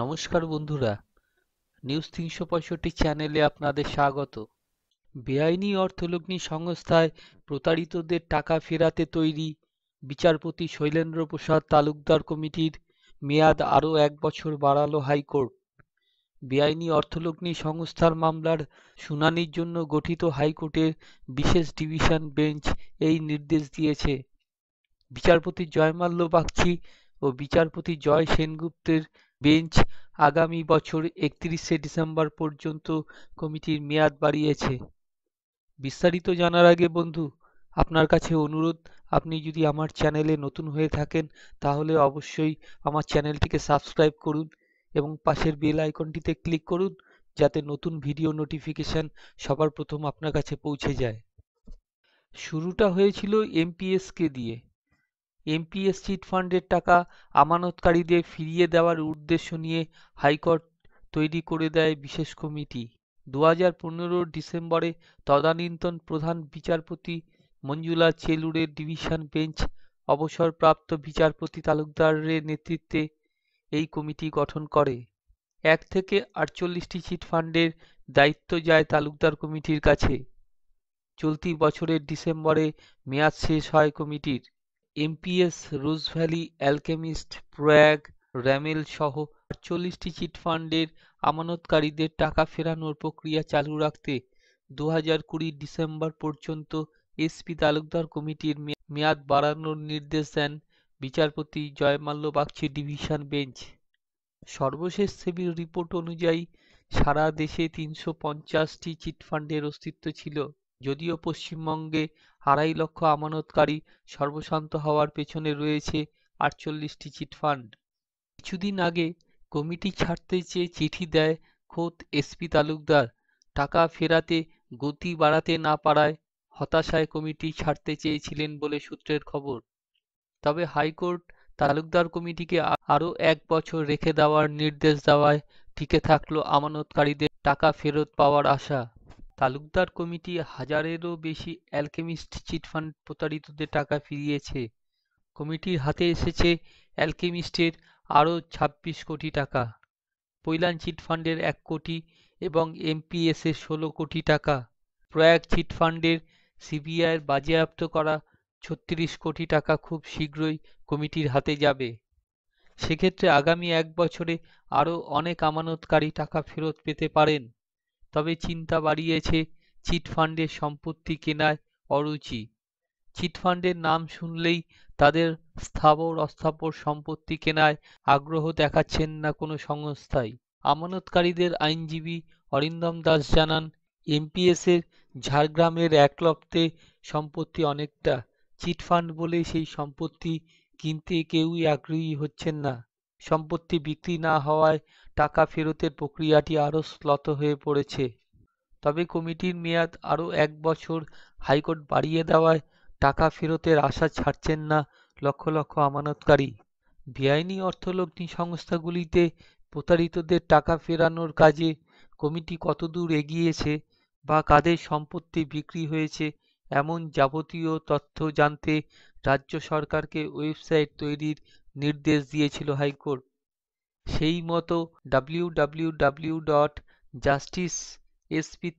নমস্কার বন্ধুরা নিউজ তিনশো পঁয়ষট্টি চ্যানেলে আপনাদের স্বাগত বেআইনি অর্থলগ্নি সংস্থায় প্রতারিতদের টাকা ফেরাতে তৈরি বিচারপতি শৈলেন্দ্র প্রসাদ তালুকদার কমিটির মেয়াদ আরও এক বছর বাড়ালো হাইকোর্ট বেআইনি অর্থলগ্নি সংস্থার মামলার শুনানির জন্য গঠিত হাইকোর্টের বিশেষ ডিভিশন বেঞ্চ এই নির্দেশ দিয়েছে বিচারপতি জয়মাল্য বাগচি ও বিচারপতি জয় সেনগুপ্তের বেঞ্চ আগামী বছর একত্রিশে ডিসেম্বর পর্যন্ত কমিটির মেয়াদ বাড়িয়েছে বিস্তারিত জানার আগে বন্ধু আপনার কাছে অনুরোধ আপনি যদি আমার চ্যানেলে নতুন হয়ে থাকেন তাহলে অবশ্যই আমার চ্যানেলটিকে সাবস্ক্রাইব করুন এবং পাশের বেল আইকনটিতে ক্লিক করুন যাতে নতুন ভিডিও নোটিফিকেশান সবার প্রথম আপনার কাছে পৌঁছে যায় শুরুটা হয়েছিল এমপিএসকে দিয়ে এমপিএস চিটফান্ডের টাকা আমানতকারীদের ফিরিয়ে দেওয়ার উদ্দেশ্য নিয়ে হাইকোর্ট তৈরি করে দেয় বিশেষ কমিটি দু হাজার পনেরোর ডিসেম্বরে তদানীন্তন প্রধান বিচারপতি মঞ্জুলা চেলুরের ডিভিশন বেঞ্চ অবসরপ্রাপ্ত বিচারপতি তালুকদারের নেতৃত্বে এই কমিটি গঠন করে এক থেকে আটচল্লিশটি চিটফান্ডের দায়িত্ব যায় তালুকদার কমিটির কাছে চলতি বছরের ডিসেম্বরে মেয়াদ শেষ হয় কমিটির MPS, Rose Valley, Alchemist, Prayag, Ramel সহ আটচল্লিশটি চিটফান্ডের আমানতকারীদের টাকা ফেরানোর প্রক্রিয়া চালু রাখতে দু হাজার কুড়ির ডিসেম্বর পর্যন্ত এসপি তালুকদার কমিটির মেয়াদ বাড়ানোর নির্দেশ দেন বিচারপতি জয়মাল্য বাগচি ডিভিশন বেঞ্চ সর্বশেষ সেবির রিপোর্ট অনুযায়ী সারা দেশে তিনশো পঞ্চাশটি চিটফান্ডের অস্তিত্ব ছিল যদিও পশ্চিমবঙ্গে আড়াই লক্ষ আমানতকারী সর্বশান্ত হওয়ার পেছনে রয়েছে আটচল্লিশটি চিটফান্ড কিছুদিন আগে কমিটি ছাড়তে চেয়ে চিঠি দেয় খোদ এসপি তালুকদার টাকা ফেরাতে গতি বাড়াতে না পারায় হতাশায় কমিটি ছাড়তে চেয়েছিলেন বলে সূত্রের খবর তবে হাইকোর্ট তালুকদার কমিটিকে আরও এক বছর রেখে দেওয়ার নির্দেশ দেওয়ায় টিকে থাকলো আমানতকারীদের টাকা ফেরত পাওয়ার আশা তালুকদার কমিটি হাজারেরও বেশি অ্যালকেমিস্ট চিটফান্ড প্রতারিতদের টাকা ফিরিয়েছে কমিটির হাতে এসেছে অ্যালকেমিস্টের আরও ছাব্বিশ কোটি টাকা পৈলান চিটফান্ডের এক কোটি এবং এমপিএসের ষোলো কোটি টাকা প্রয়াগ চিটফান্ডের সিবিআইয়ের বাজেয়াপ্ত করা ছত্রিশ কোটি টাকা খুব শীঘ্রই কমিটির হাতে যাবে সেক্ষেত্রে আগামী এক বছরে আরও অনেক আমানতকারী টাকা ফেরত পেতে পারেন তবে চিন্তা বাড়িয়েছে চিটফান্ডের সম্পত্তি কেনায় অরুচি চিটফান্ডের নাম শুনলেই তাদের স্থাবর অস্থাবর সম্পত্তি কেনায় আগ্রহ দেখাচ্ছেন না কোনো সংস্থাই আমানতকারীদের আইনজীবী অরিন্দম দাস জানান এমপিএসের ঝাড়গ্রামের একলপ্তে সম্পত্তি অনেকটা চিটফান্ড বলে সেই সম্পত্তি কিনতে কেউই আগ্রহী হচ্ছেন না সম্পত্তি বিক্রি না হওয়ায় টাকা ফেরতের প্রক্রিয়াটি আরও শ্লথ হয়ে পড়েছে তবে কমিটির মেয়াদ আরও এক বছর হাইকোর্ট বাড়িয়ে দেওয়ায় টাকা ফেরতের আশা ছাড়ছেন না লক্ষ লক্ষ আমানতকারী বেআইনি অর্থলগ্নি সংস্থাগুলিতে প্রতারিতদের টাকা ফেরানোর কাজে কমিটি কতদূর এগিয়েছে বা কাদের সম্পত্তি বিক্রি হয়েছে এমন যাবতীয় তথ্য জানতে রাজ্য সরকারকে ওয়েবসাইট তৈরির নির্দেশ দিয়েছিল হাইকোর্ট সেই মতো W W W dot justice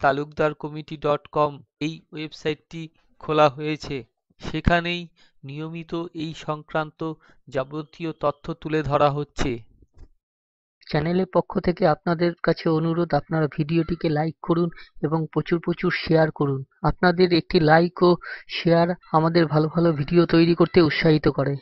Talukdar committee dot com এই ওয়েবসাইটটি খোলা হয়েছে সেখানেই নিয়মিত এই সংক্রান্ত যাবতীয় তথ্য তুলে ধরা হচ্ছে চ্যানেলের পক্ষ থেকে আপনাদের কাছে অনুরোধ আপনারা ভিডিওটিকে লাইক করুন এবং প্রচুর প্রচুর শেয়ার করুন আপনাদের একটি লাইক ও শেয়ার আমাদের ভালো ভালো ভিডিও তৈরি করতে উৎসাহিত করে